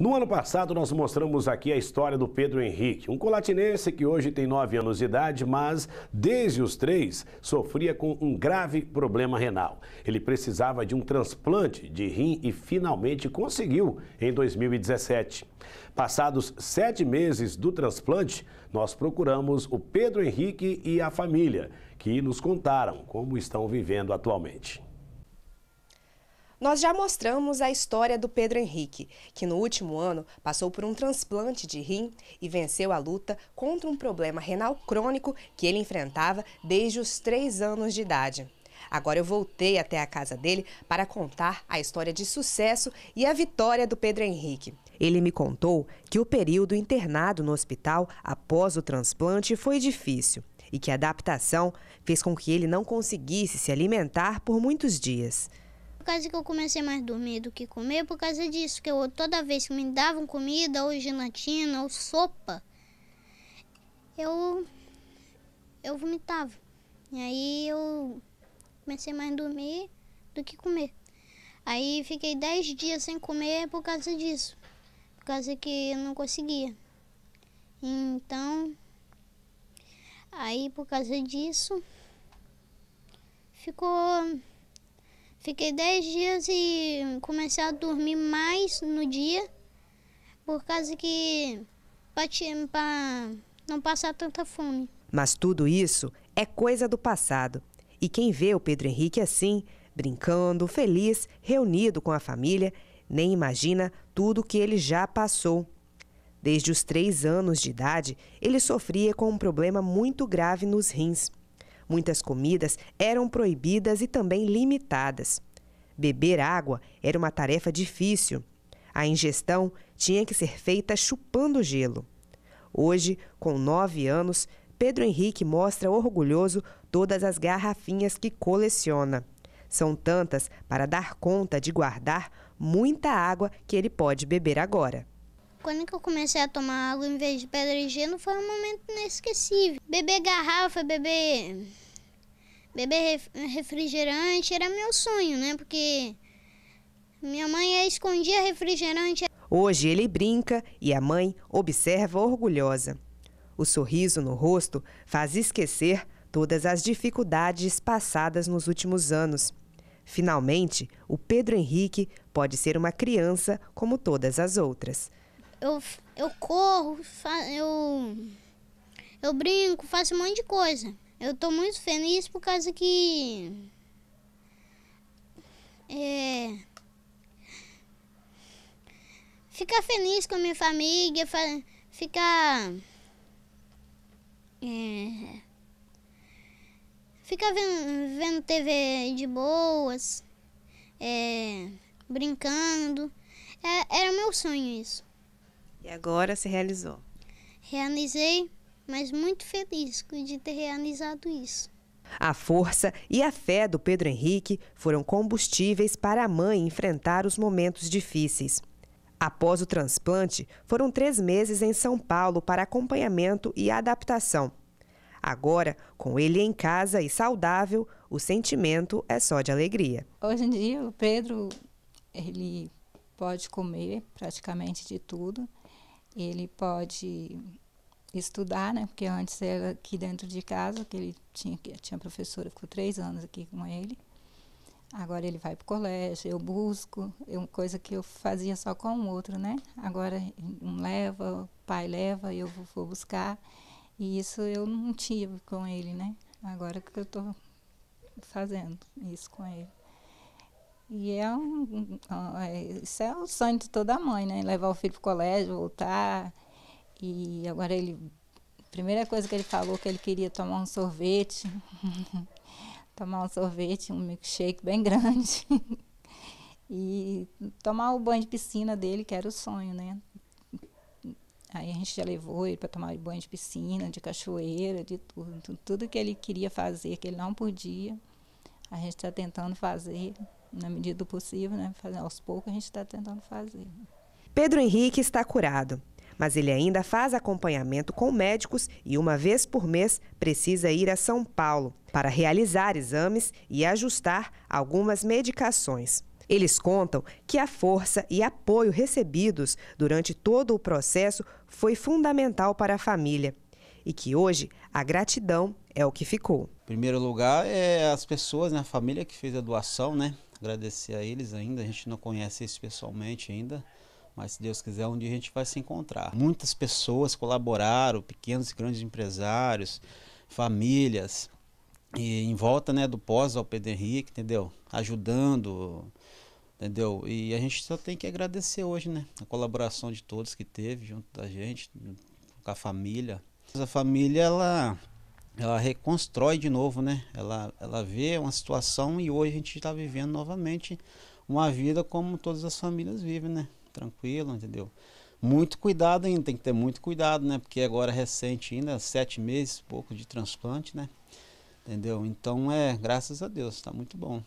No ano passado, nós mostramos aqui a história do Pedro Henrique, um colatinense que hoje tem 9 anos de idade, mas desde os 3 sofria com um grave problema renal. Ele precisava de um transplante de rim e finalmente conseguiu em 2017. Passados sete meses do transplante, nós procuramos o Pedro Henrique e a família, que nos contaram como estão vivendo atualmente. Nós já mostramos a história do Pedro Henrique, que no último ano passou por um transplante de rim e venceu a luta contra um problema renal crônico que ele enfrentava desde os três anos de idade. Agora eu voltei até a casa dele para contar a história de sucesso e a vitória do Pedro Henrique. Ele me contou que o período internado no hospital após o transplante foi difícil e que a adaptação fez com que ele não conseguisse se alimentar por muitos dias. Por causa que eu comecei mais a dormir do que comer, por causa disso, que eu toda vez que me davam comida, ou gelatina, ou sopa, eu eu vomitava. E aí eu comecei mais a dormir do que comer. Aí fiquei 10 dias sem comer por causa disso. Por causa que eu não conseguia. Então, aí por causa disso, ficou Fiquei 10 dias e comecei a dormir mais no dia, por causa que para não passar tanta fome. Mas tudo isso é coisa do passado. E quem vê o Pedro Henrique assim, brincando, feliz, reunido com a família, nem imagina tudo que ele já passou. Desde os três anos de idade, ele sofria com um problema muito grave nos rins. Muitas comidas eram proibidas e também limitadas. Beber água era uma tarefa difícil. A ingestão tinha que ser feita chupando gelo. Hoje, com nove anos, Pedro Henrique mostra orgulhoso todas as garrafinhas que coleciona. São tantas para dar conta de guardar muita água que ele pode beber agora. Quando eu comecei a tomar água em vez de pedra e gelo, foi um momento inesquecível. Beber garrafa, beber beber refrigerante era meu sonho, né? Porque minha mãe é escondia refrigerante. Hoje ele brinca e a mãe observa orgulhosa. O sorriso no rosto faz esquecer todas as dificuldades passadas nos últimos anos. Finalmente, o Pedro Henrique pode ser uma criança como todas as outras eu, eu corro, eu, eu brinco, faço um monte de coisa. Eu tô muito feliz por causa que. É. Ficar feliz com a minha família, fa ficar. É, ficar vendo, vendo TV de boas, é, brincando. É, era meu sonho isso. E agora se realizou. Realizei, mas muito feliz de ter realizado isso. A força e a fé do Pedro Henrique foram combustíveis para a mãe enfrentar os momentos difíceis. Após o transplante, foram três meses em São Paulo para acompanhamento e adaptação. Agora, com ele em casa e saudável, o sentimento é só de alegria. Hoje em dia, o Pedro ele pode comer praticamente de tudo ele pode estudar, né? Porque antes era aqui dentro de casa, que ele tinha, tinha professora, ficou três anos aqui com ele. Agora ele vai para o colégio, eu busco, eu, é coisa que eu fazia só com o outro, né? Agora um leva, o pai leva, eu vou, vou buscar. E isso eu não tive com ele, né? Agora que eu estou fazendo isso com ele. E é um, é, isso é o sonho de toda mãe, né? Levar o filho para o colégio, voltar. E agora ele, primeira coisa que ele falou que ele queria tomar um sorvete, tomar um sorvete, um milkshake bem grande. e tomar o banho de piscina dele, que era o sonho, né? Aí a gente já levou ele para tomar banho de piscina, de cachoeira, de tudo. Tudo que ele queria fazer, que ele não podia, a gente está tentando fazer na medida do possível, né? Aos poucos a gente está tentando fazer. Pedro Henrique está curado, mas ele ainda faz acompanhamento com médicos e uma vez por mês precisa ir a São Paulo para realizar exames e ajustar algumas medicações. Eles contam que a força e apoio recebidos durante todo o processo foi fundamental para a família e que hoje a gratidão é o que ficou. Em primeiro lugar é as pessoas, né, a família que fez a doação, né? agradecer a eles ainda. A gente não conhece eles pessoalmente ainda, mas se Deus quiser, um dia a gente vai se encontrar. Muitas pessoas colaboraram, pequenos e grandes empresários, famílias, e em volta né, do pós ao Pedro Henrique, entendeu? Ajudando, entendeu? E a gente só tem que agradecer hoje, né? A colaboração de todos que teve junto da gente, com a família. A família, ela ela reconstrói de novo, né? Ela, ela vê uma situação e hoje a gente está vivendo novamente uma vida como todas as famílias vivem, né? Tranquilo, entendeu? Muito cuidado ainda, tem que ter muito cuidado, né? Porque agora é recente ainda, sete meses, pouco de transplante, né? Entendeu? Então é, graças a Deus, está muito bom.